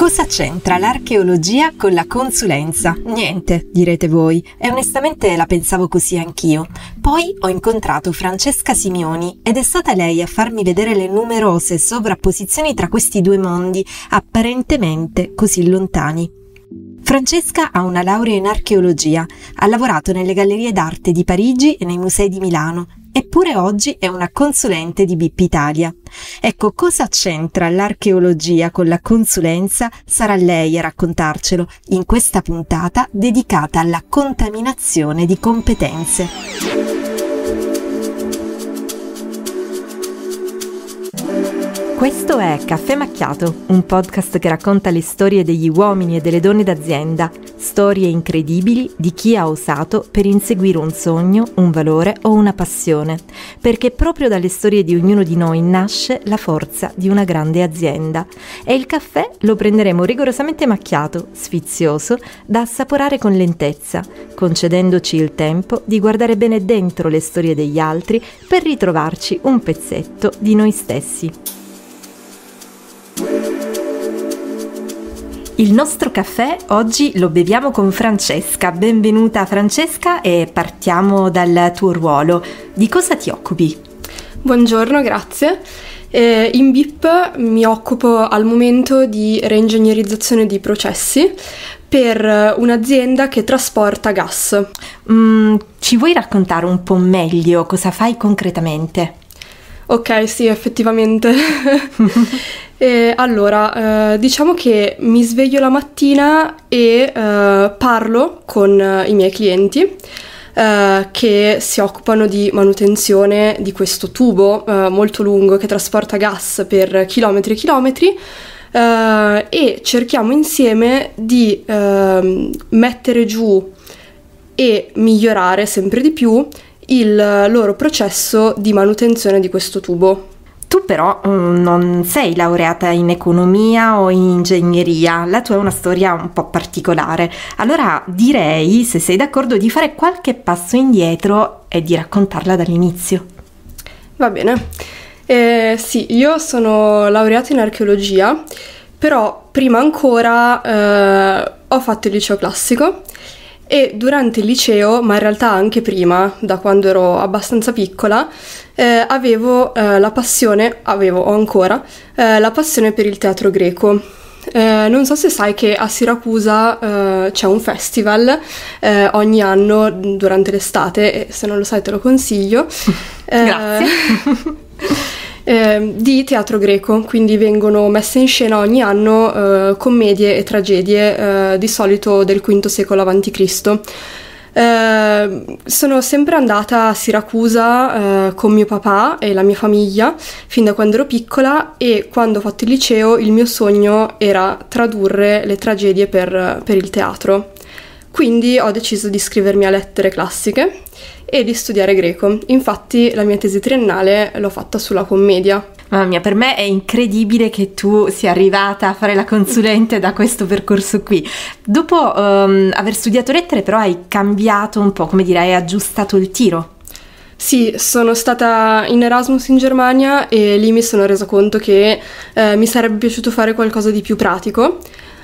Cosa c'entra l'archeologia con la consulenza? Niente, direte voi, e onestamente la pensavo così anch'io. Poi ho incontrato Francesca Simioni ed è stata lei a farmi vedere le numerose sovrapposizioni tra questi due mondi apparentemente così lontani. Francesca ha una laurea in archeologia, ha lavorato nelle gallerie d'arte di Parigi e nei musei di Milano Eppure oggi è una consulente di BIP Italia. Ecco, cosa c'entra l'archeologia con la consulenza? Sarà lei a raccontarcelo in questa puntata dedicata alla contaminazione di competenze. Questo è Caffè Macchiato, un podcast che racconta le storie degli uomini e delle donne d'azienda, storie incredibili di chi ha osato per inseguire un sogno, un valore o una passione, perché proprio dalle storie di ognuno di noi nasce la forza di una grande azienda. E il caffè lo prenderemo rigorosamente macchiato, sfizioso, da assaporare con lentezza, concedendoci il tempo di guardare bene dentro le storie degli altri per ritrovarci un pezzetto di noi stessi. Il nostro caffè oggi lo beviamo con Francesca. Benvenuta Francesca e partiamo dal tuo ruolo. Di cosa ti occupi? Buongiorno, grazie. Eh, in BIP mi occupo al momento di reingegnerizzazione di processi per un'azienda che trasporta gas. Mm, ci vuoi raccontare un po' meglio cosa fai concretamente? Ok, sì, effettivamente. Eh, allora, eh, diciamo che mi sveglio la mattina e eh, parlo con eh, i miei clienti eh, che si occupano di manutenzione di questo tubo eh, molto lungo che trasporta gas per chilometri e chilometri. e cerchiamo insieme di ehm, mettere giù e migliorare sempre di più il loro processo di manutenzione di questo tubo. Tu però mm, non sei laureata in economia o in ingegneria, la tua è una storia un po' particolare. Allora direi, se sei d'accordo, di fare qualche passo indietro e di raccontarla dall'inizio. Va bene. Eh, sì, io sono laureata in archeologia, però prima ancora eh, ho fatto il liceo classico e durante il liceo, ma in realtà anche prima, da quando ero abbastanza piccola, eh, avevo eh, la passione, avevo ho ancora, eh, la passione per il teatro greco. Eh, non so se sai che a Siracusa eh, c'è un festival eh, ogni anno mm, durante l'estate, e se non lo sai te lo consiglio. Grazie. eh, di teatro greco, quindi vengono messe in scena ogni anno eh, commedie e tragedie, eh, di solito del V secolo a.C. Eh, sono sempre andata a Siracusa eh, con mio papà e la mia famiglia fin da quando ero piccola e quando ho fatto il liceo il mio sogno era tradurre le tragedie per, per il teatro. Quindi ho deciso di iscrivermi a lettere classiche e di studiare greco. Infatti la mia tesi triennale l'ho fatta sulla commedia. Mamma mia, per me è incredibile che tu sia arrivata a fare la consulente da questo percorso qui. Dopo um, aver studiato lettere però hai cambiato un po', come dire, hai aggiustato il tiro. Sì, sono stata in Erasmus in Germania e lì mi sono resa conto che eh, mi sarebbe piaciuto fare qualcosa di più pratico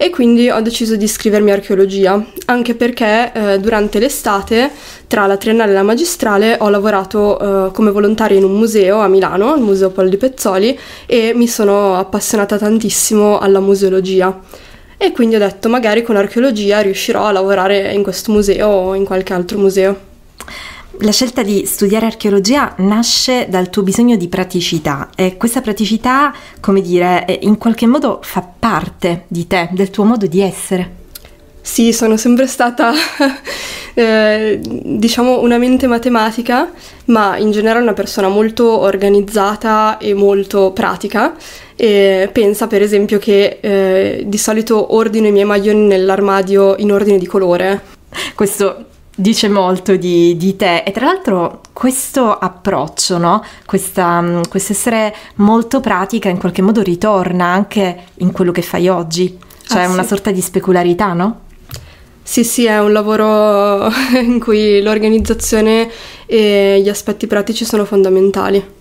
e quindi ho deciso di iscrivermi a archeologia, anche perché eh, durante l'estate, tra la triennale e la magistrale, ho lavorato eh, come volontaria in un museo a Milano, il Museo Paolo di Pezzoli, e mi sono appassionata tantissimo alla museologia. E quindi ho detto, magari con archeologia riuscirò a lavorare in questo museo o in qualche altro museo. La scelta di studiare archeologia nasce dal tuo bisogno di praticità e questa praticità, come dire, eh, in qualche modo fa parte di te, del tuo modo di essere. Sì, sono sempre stata, eh, diciamo, una mente matematica, ma in generale una persona molto organizzata e molto pratica. E pensa per esempio che eh, di solito ordino i miei maglioni nell'armadio in ordine di colore. Questo dice molto di, di, te e tra l'altro questo approccio, no? questo mm, essere molto pratica in qualche modo ritorna anche in quello che fai oggi, ah, cioè ah, una sorta di specularità, no? Sì, sì, è un lavoro in cui l'organizzazione e gli aspetti pratici sono fondamentali.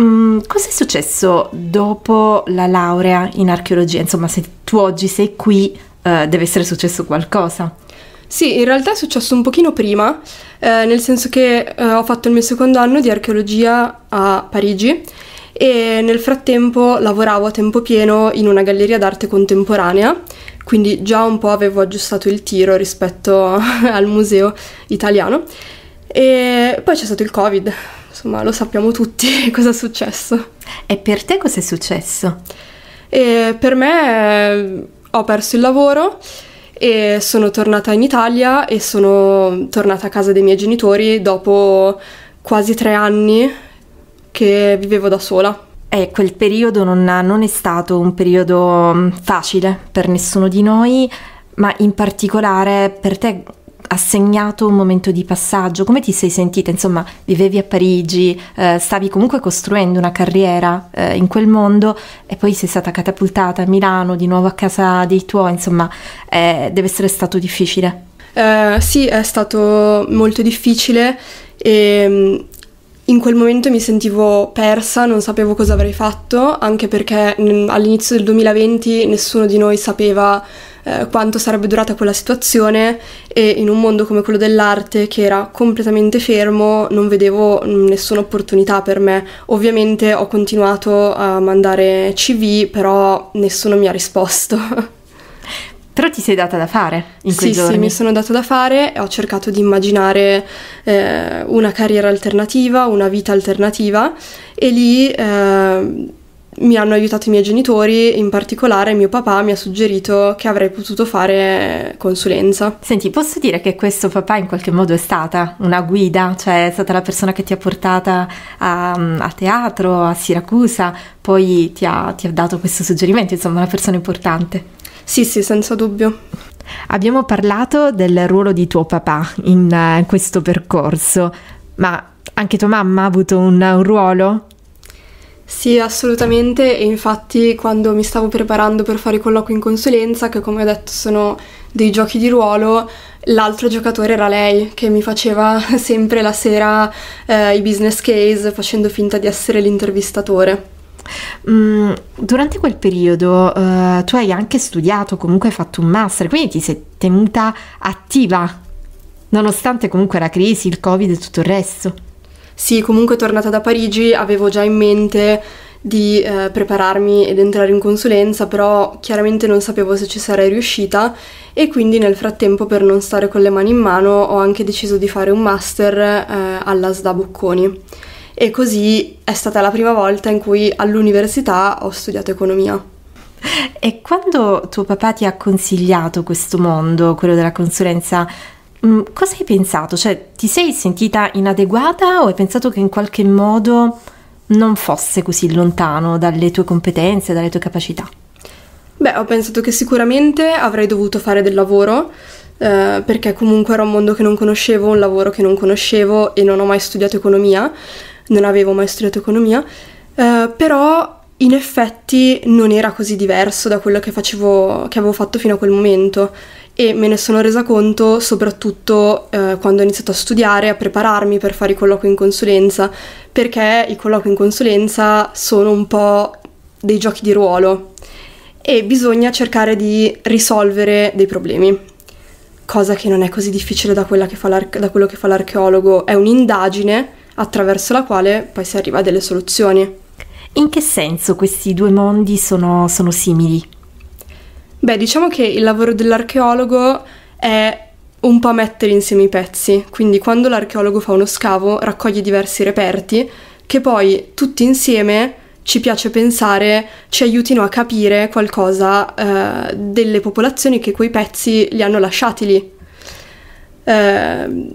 Mm, cosa è successo dopo la laurea in archeologia? Insomma, se tu oggi sei qui, eh, deve essere successo qualcosa. Sì, in realtà è successo un pochino prima, eh, nel senso che eh, ho fatto il mio secondo anno di archeologia a Parigi e nel frattempo lavoravo a tempo pieno in una galleria d'arte contemporanea, quindi già un po' avevo aggiustato il tiro rispetto al museo italiano. E poi c'è stato il Covid, insomma lo sappiamo tutti cosa è successo. E per te cosa è successo? E per me eh, ho perso il lavoro e sono tornata in Italia e sono tornata a casa dei miei genitori dopo quasi tre anni che vivevo da sola. Eh, quel periodo non, non è stato un periodo mm, facile per nessuno di noi, ma in particolare per te assegnato un momento di passaggio? Come ti sei sentita? Insomma, vivevi a Parigi, eh, stavi comunque costruendo una carriera eh, in quel mondo e poi sei stata catapultata a Milano, di nuovo a casa dei tuoi, insomma, eh, deve essere stato difficile. Eh, sì, è stato molto difficile e mm, in quel momento mi sentivo persa, non sapevo cosa avrei fatto, anche perché mm, all'inizio del 2020 nessuno di noi sapeva eh, quanto sarebbe durata quella situazione e in un mondo come quello dell'arte che era completamente fermo non vedevo mm, nessuna opportunità per me. Ovviamente ho continuato a mandare CV, però nessuno mi ha risposto. Però ti sei data da fare in quei sì, giorni. Sì, mi sono data da fare e ho cercato di immaginare eh, una carriera alternativa, una vita alternativa e lì eh, mi hanno aiutato i miei genitori, in particolare mio papà mi ha suggerito che avrei potuto fare consulenza. Senti, posso dire che questo papà in qualche modo è stata una guida, cioè è stata la persona che ti ha portata a, a teatro, a Siracusa, poi ti ha, ti ha dato questo suggerimento, insomma una persona importante. Sì, sì, senza dubbio. Abbiamo parlato del ruolo di tuo papà in eh, questo percorso, ma anche tua mamma ha avuto un ruolo? Sì, assolutamente e infatti quando mi stavo preparando per fare i colloqui in consulenza, che come ho detto sono dei giochi di ruolo, l'altro giocatore era lei che mi faceva sempre la sera eh, i business case facendo finta di essere l'intervistatore. Mm, durante quel periodo uh, tu hai anche studiato, comunque hai fatto un master, quindi ti sei tenuta attiva, nonostante comunque la crisi, il covid e tutto il resto sì, comunque tornata da Parigi avevo già in mente di eh, prepararmi ed entrare in consulenza, però chiaramente non sapevo se ci sarei riuscita e quindi nel frattempo per non stare con le mani in mano ho anche deciso di fare un master eh, alla SDA Bocconi. E così è stata la prima volta in cui all'università ho studiato economia. E quando tuo papà ti ha consigliato questo mondo, quello della consulenza, Mm, cosa hai pensato? Cioè, ti sei sentita inadeguata o hai pensato che in qualche modo non fosse così lontano dalle tue competenze, dalle tue capacità? Beh, ho pensato che sicuramente avrei dovuto fare del lavoro, eh, perché comunque era un mondo che non conoscevo, un lavoro che non conoscevo e non ho mai studiato economia, non avevo mai studiato economia, eh, però in effetti non era così diverso da quello che, facevo, che avevo fatto fino a quel momento e me ne sono resa conto soprattutto eh, quando ho iniziato a studiare, a prepararmi per fare i colloqui in consulenza, perché i colloqui in consulenza sono un po' dei giochi di ruolo e bisogna cercare di risolvere dei problemi, cosa che non è così difficile da, che da quello che fa l'archeologo, è un'indagine attraverso la quale poi si arriva a delle soluzioni. In che senso questi due mondi sono, sono simili? Beh, diciamo che il lavoro dell'archeologo è un po' mettere insieme i pezzi, quindi quando l'archeologo fa uno scavo raccoglie diversi reperti che poi tutti insieme ci piace pensare ci aiutino a capire qualcosa eh, delle popolazioni che quei pezzi li hanno lasciati lì. Eh,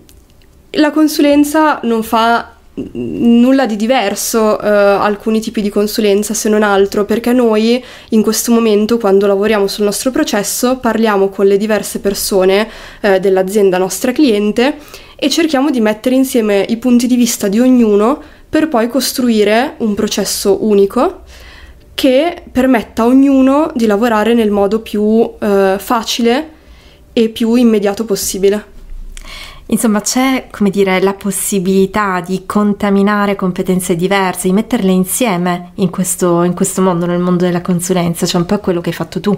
la consulenza non fa nulla di diverso eh, alcuni tipi di consulenza se non altro perché noi in questo momento quando lavoriamo sul nostro processo parliamo con le diverse persone eh, dell'azienda nostra cliente e cerchiamo di mettere insieme i punti di vista di ognuno per poi costruire un processo unico che permetta a ognuno di lavorare nel modo più eh, facile e più immediato possibile. Insomma, c'è, come dire, la possibilità di contaminare competenze diverse, di metterle insieme in questo, in questo mondo, nel mondo della consulenza, cioè un po' quello che hai fatto tu.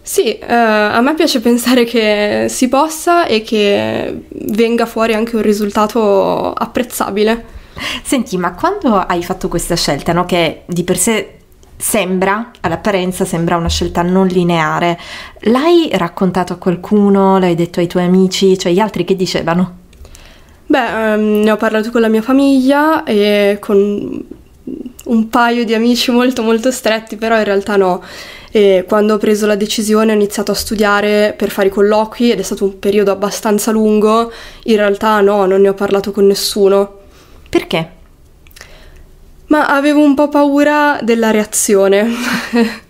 Sì, eh, a me piace pensare che si possa e che venga fuori anche un risultato apprezzabile. Senti, ma quando hai fatto questa scelta, no? che di per sé sembra, all'apparenza sembra una scelta non lineare. L'hai raccontato a qualcuno? L'hai detto ai tuoi amici? Cioè gli altri che dicevano? Beh, um, ne ho parlato con la mia famiglia e con un paio di amici molto molto stretti, però in realtà no. E quando ho preso la decisione ho iniziato a studiare per fare i colloqui ed è stato un periodo abbastanza lungo. In realtà no, non ne ho parlato con nessuno. Perché? ma avevo un po' paura della reazione.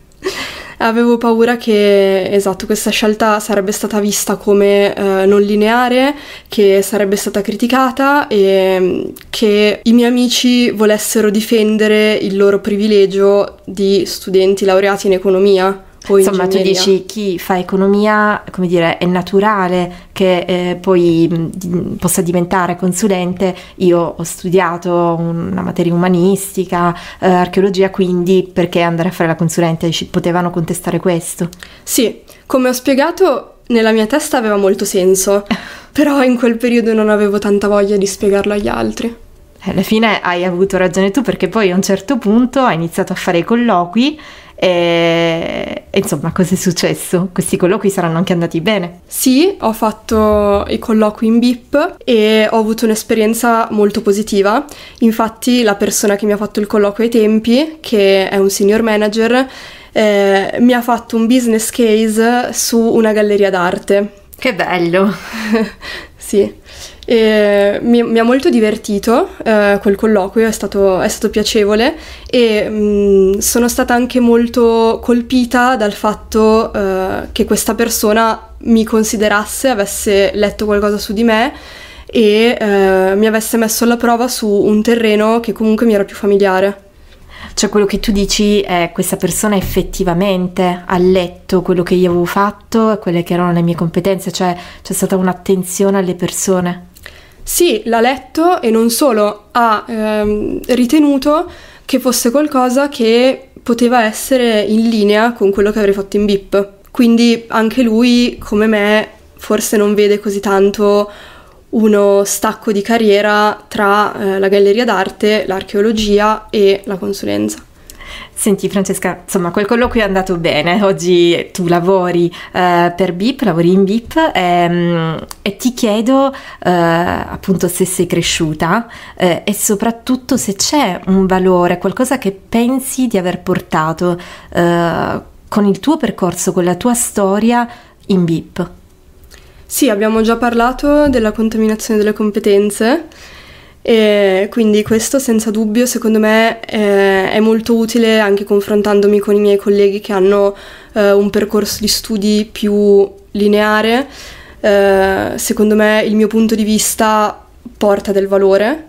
avevo paura che esatto, questa scelta sarebbe stata vista come eh, non lineare, che sarebbe stata criticata e mm, che i miei amici volessero difendere il loro privilegio di studenti laureati in economia o Insomma, ingegneria. tu dici chi fa economia, come dire, è naturale che eh, poi mh, possa diventare consulente. Io ho studiato una materia umanistica, eh, archeologia, quindi perché andare a fare la consulente? Ci potevano contestare questo? Sì, come ho spiegato nella mia testa aveva molto senso, però in quel periodo non avevo tanta voglia di spiegarlo agli altri. Alla fine hai avuto ragione tu perché poi a un certo punto hai iniziato a fare i colloqui e, e insomma, cosa è successo? Questi colloqui saranno anche andati bene? Sì, ho fatto i colloqui in BIP e ho avuto un'esperienza molto positiva. Infatti, la persona che mi ha fatto il colloquio ai tempi, che è un senior manager, eh, mi ha fatto un business case su una galleria d'arte. Che bello! Sì, eh, mi, mi, ha molto divertito eh, quel colloquio, è stato, è stato piacevole e mh, mm, sono stata anche molto colpita dal fatto eh, che questa persona mi considerasse, avesse letto qualcosa su di me e eh, mi avesse messo alla prova su un terreno che comunque mi era più familiare. Cioè quello che tu dici è questa persona effettivamente ha letto quello che io avevo fatto e quelle che erano le mie competenze, cioè c'è stata un'attenzione alle persone. Sì, l'ha letto e non solo, ha ehm, ritenuto che fosse qualcosa che poteva essere in linea con quello che avrei fatto in BIP. Quindi anche lui, come me, forse non vede così tanto uno stacco di carriera tra eh, la galleria d'arte, l'archeologia e la consulenza. Senti Francesca, insomma quel colloquio è andato bene, oggi tu lavori eh, per BIP, lavori in BIP ehm, e ti chiedo eh, appunto se sei cresciuta eh, e soprattutto se c'è un valore, qualcosa che pensi di aver portato eh, con il tuo percorso, con la tua storia in BIP. Sì, abbiamo già parlato della contaminazione delle competenze e quindi questo senza dubbio secondo me eh, è molto utile anche confrontandomi con i miei colleghi che hanno eh, un percorso di studi più lineare. Eh, secondo me il mio punto di vista porta del valore.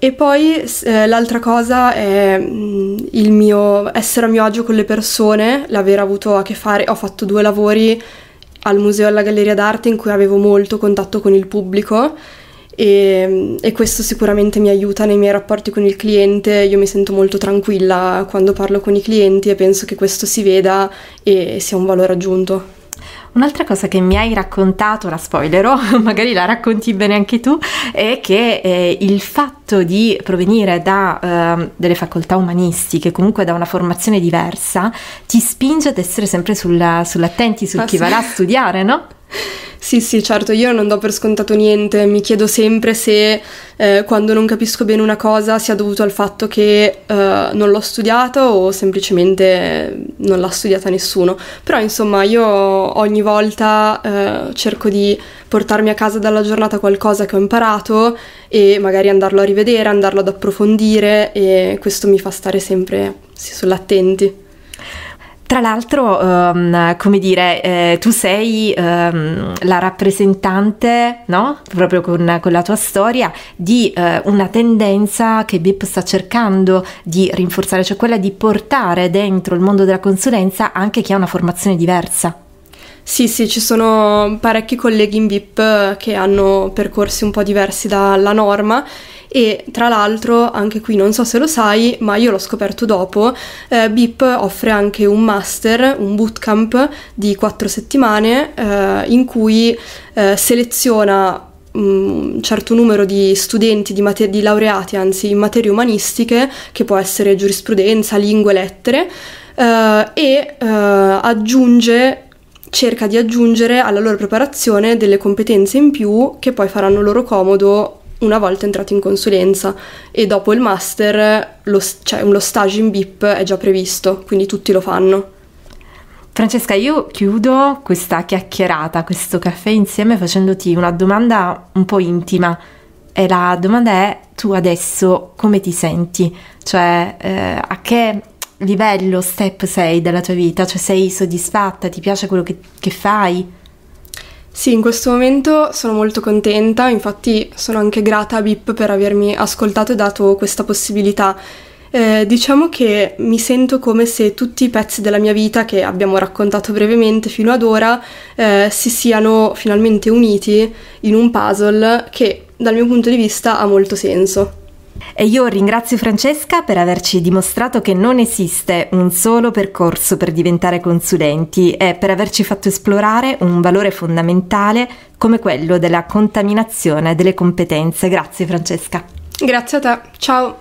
E poi eh, l'altra cosa è mm, il mio essere a mio agio con le persone, l'aver avuto a che fare, ho fatto due lavori al museo e alla galleria d'arte in cui avevo molto contatto con il pubblico e, e, questo sicuramente mi aiuta nei miei rapporti con il cliente, io mi sento molto tranquilla quando parlo con i clienti e penso che questo si veda e sia un valore aggiunto. Un'altra cosa che mi hai raccontato, la spoilerò, oh, magari la racconti bene anche tu, è che eh, il fatto di provenire da eh, delle facoltà umanistiche, comunque da una formazione diversa, ti spinge ad essere sempre sulla, sull'attenti su Posso... Ah, chi va là a studiare, no? Sì, sì, certo, io non do per scontato niente, mi chiedo sempre se eh, quando non capisco bene una cosa sia dovuto al fatto che eh, non l'ho studiato o semplicemente non l'ha studiata nessuno. Però insomma io ogni volta eh, cerco di portarmi a casa dalla giornata qualcosa che ho imparato e magari andarlo a rivedere, andarlo ad approfondire e questo mi fa stare sempre sì, sull'attenti. Tra l'altro, um, come dire, eh, tu sei um, la rappresentante, no? proprio con, con, la tua storia, di uh, una tendenza che BIP sta cercando di rinforzare, cioè quella di portare dentro il mondo della consulenza anche chi ha una formazione diversa. Sì, sì, ci sono parecchi colleghi in BIP che hanno percorsi un po' diversi dalla norma e tra l'altro anche qui non so se lo sai ma io l'ho scoperto dopo eh, BIP offre anche un master un bootcamp di quattro settimane eh, in cui eh, seleziona un mm, certo numero di studenti, di, mater- di laureati anzi in materie umanistiche che può essere giurisprudenza, lingue, lettere eh, e eh, aggiunge cerca di aggiungere alla loro preparazione delle competenze in più che poi faranno loro comodo una volta entrato in consulenza e dopo il master lo, cioè, lo stage in BIP è già previsto, quindi tutti lo fanno. Francesca, io chiudo questa chiacchierata, questo caffè insieme facendoti una domanda un po' intima. E la domanda è tu adesso come ti senti? Cioè eh, a che livello, step sei della tua vita? Cioè sei soddisfatta? Ti piace quello che, che fai? Sì, in questo momento sono molto contenta, infatti sono anche grata a Bip per avermi ascoltato e dato questa possibilità. Eh, diciamo che mi sento come se tutti i pezzi della mia vita che abbiamo raccontato brevemente fino ad ora eh, si siano finalmente uniti in un puzzle che dal mio punto di vista ha molto senso. E io ringrazio Francesca per averci dimostrato che non esiste un solo percorso per diventare consulenti e per averci fatto esplorare un valore fondamentale come quello della contaminazione delle competenze. Grazie Francesca. Grazie a te, ciao.